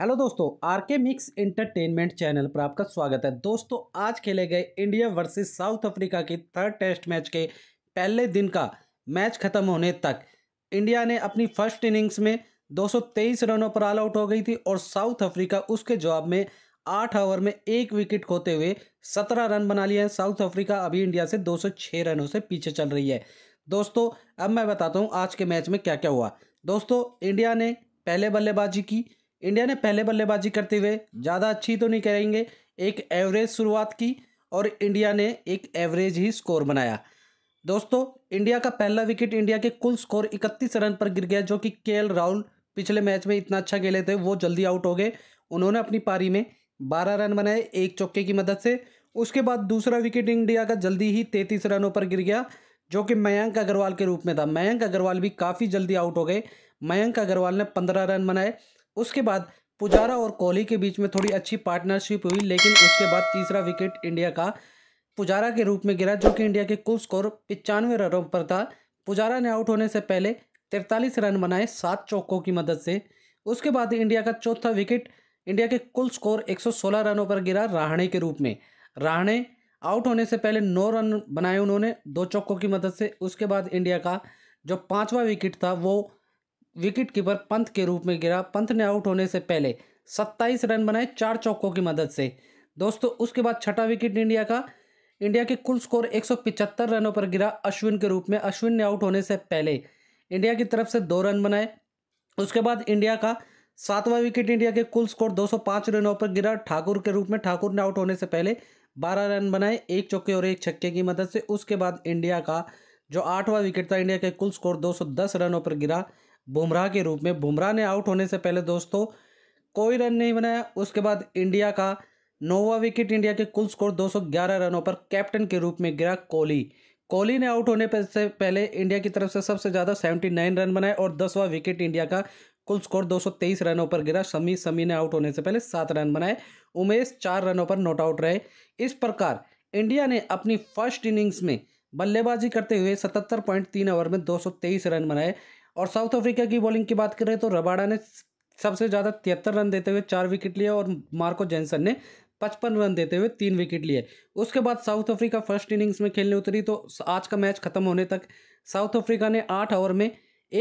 hello दोस्तों are के mix entertainment channel पर आपका स्वागत है दोस्तों आज खेले गए इंडिया वर्सेस साउथ अफ्रीका की थर्ड टेस्ट मैच के पहले दिन का मैच खत्म होने तक इंडिया ने अपनी फर्स्ट इनिंग्स में 223 रनों पर ऑल आउट हो गई थी और साउथ अफ्रीका उसके जवाब में आठ ओवर में एक विकेट खोते हुए सत्रह रन बना लिए हैं साउथ अफ्रीका अभी इंडिया से दो रनों से पीछे चल रही है दोस्तों अब मैं बताता हूँ आज के मैच में क्या क्या हुआ दोस्तों इंडिया ने पहले बल्लेबाजी की इंडिया ने पहले बल्लेबाजी करते हुए ज़्यादा अच्छी तो नहीं करेंगे एक एवरेज शुरुआत की और इंडिया ने एक एवरेज ही स्कोर बनाया दोस्तों इंडिया का पहला विकेट इंडिया के कुल स्कोर 31 रन पर गिर गया जो कि के राहुल पिछले मैच में इतना अच्छा खेले थे वो जल्दी आउट हो गए उन्होंने अपनी पारी में बारह रन बनाए एक चौके की मदद से उसके बाद दूसरा विकेट इंडिया का जल्दी ही तैंतीस रनों पर गिर गया जो कि मयंक अग्रवाल के रूप में था मयंक अग्रवाल भी काफ़ी जल्दी आउट हो गए मयंक अग्रवाल ने पंद्रह रन बनाए उसके बाद पुजारा और कोहली के बीच में थोड़ी अच्छी पार्टनरशिप हुई लेकिन उसके बाद तीसरा विकेट इंडिया का पुजारा के रूप में गिरा जो कि इंडिया के कुल स्कोर पिचानवे रनों पर था पुजारा ने आउट होने से पहले तिरतालीस रन बनाए सात चौकों की मदद से उसके बाद इंडिया का चौथा विकेट इंडिया के कुल स्कोर 116 रनों पर गिरा राहणे के रूप में राहणे आउट होने से पहले नौ रन बनाए उन्होंने दो चौकों की मदद से उसके बाद इंडिया का जो पांचवा विकेट था वो विकेट कीपर पंत के रूप में गिरा पंत ने आउट होने से पहले 27 रन बनाए चार चौकों की मदद से दोस्तों उसके बाद छठा विकेट इंडिया का इंडिया के कुल स्कोर एक रनों पर गिरा अश्विन के रूप में अश्विन ने आउट होने से पहले इंडिया की तरफ से दो रन बनाए उसके बाद इंडिया का सातवां विकेट इंडिया के कुल स्कोर 205 रनों पर गिरा ठाकुर के रूप में ठाकुर ने आउट होने से पहले 12 रन बनाए एक चौके और एक छक्के की मदद से उसके बाद इंडिया का जो आठवां विकेट था इंडिया के कुल स्कोर 210 रनों पर गिरा बुमराह के रूप में बुमराह ने आउट होने से पहले दोस्तों कोई रन नहीं बनाया उसके बाद इंडिया का नोवा विकेट इंडिया के कुल स्कोर 211 रनों पर कैप्टन के रूप में गिरा कोहली कोहली ने आउट होने से पहले इंडिया की तरफ से सबसे ज़्यादा 79 रन बनाए और दसवा विकेट इंडिया का कुल स्कोर 223 रनों पर गिरा समी समी ने आउट होने से पहले सात रन बनाए उमेश चार रनों पर नॉट आउट रहे इस प्रकार इंडिया ने अपनी फर्स्ट इनिंग्स में बल्लेबाजी करते हुए सतहत्तर ओवर में दो रन बनाए और साउथ अफ्रीका की बॉलिंग की बात करें तो रबाडा ने सबसे ज़्यादा तिहत्तर रन देते हुए चार विकेट लिए और मार्को जैनसन ने पचपन रन देते हुए तीन विकेट लिए उसके बाद साउथ अफ्रीका फर्स्ट इनिंग्स में खेलने उतरी तो आज का मैच खत्म होने तक साउथ अफ्रीका ने आठ ओवर में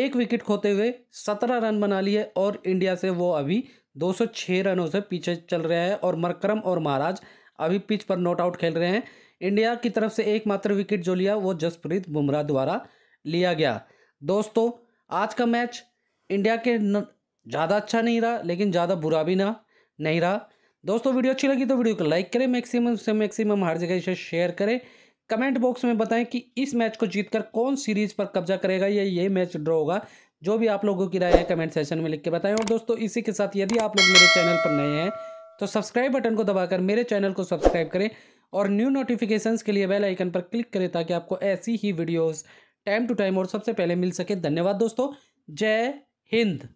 एक विकेट खोते हुए सत्रह रन बना लिए और इंडिया से वो अभी दो सौ छः रनों से पीछे चल रहा है और मरकरम और महाराज अभी पिच पर नॉट आउट खेल रहे हैं इंडिया की तरफ से एकमात्र विकेट जो लिया वो जसप्रीत बुमराह द्वारा लिया गया दोस्तों आज का मैच इंडिया के ज़्यादा अच्छा नहीं रहा लेकिन ज़्यादा बुरा भी ना नहीं रहा दोस्तों वीडियो अच्छी लगी तो वीडियो को लाइक करें मैक्सिमम से मैक्सिमम हर जगह इसे शेयर करें कमेंट बॉक्स में बताएं कि इस मैच को जीतकर कौन सीरीज पर कब्जा करेगा या ये मैच ड्रॉ होगा जो भी आप लोगों की राय है कमेंट सेशन में लिख के बताएं और दोस्तों इसी के साथ यदि आप लोग मेरे चैनल पर नए हैं तो सब्सक्राइब बटन को दबाकर मेरे चैनल को सब्सक्राइब करें और न्यू नोटिफिकेशन के लिए बेल आइकन पर क्लिक करें ताकि आपको ऐसी ही वीडियोज़ टाइम टू टाइम और सबसे पहले मिल सके धन्यवाद दोस्तों जय हिंद